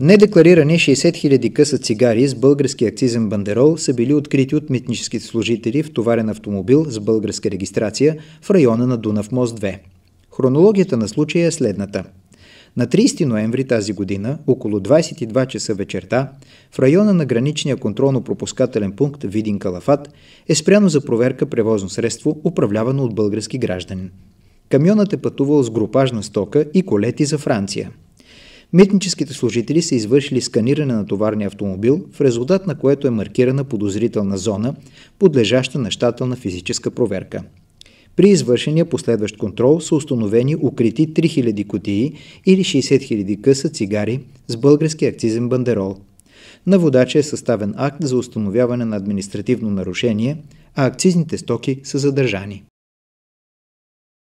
Недекларирани 60 000 къса цигари с български акцизен бандерол са били открити от митнически служители в товарен автомобил с българска регистрация в района на Дунав мост 2. Хронологията на случая е следната. На 30 ноември тази година, около 22 часа вечерта, в района на граничния контролно-пропускателен пункт Видин Калафат е спряно за проверка превозно средство, управлявано от български гражданин. Камионът е пътувал с групажна стока и колети за Франция – Митническите служители са извършили сканиране на товарния автомобил, в резултат на което е маркирана подозрителна зона, подлежаща на щателна физическа проверка. При извършения последващ контрол са установени укрити 3000 кутии или 60 000 къса цигари с български акцизен бандерол. На водача е съставен акт за установяване на административно нарушение, а акцизните стоки са задържани.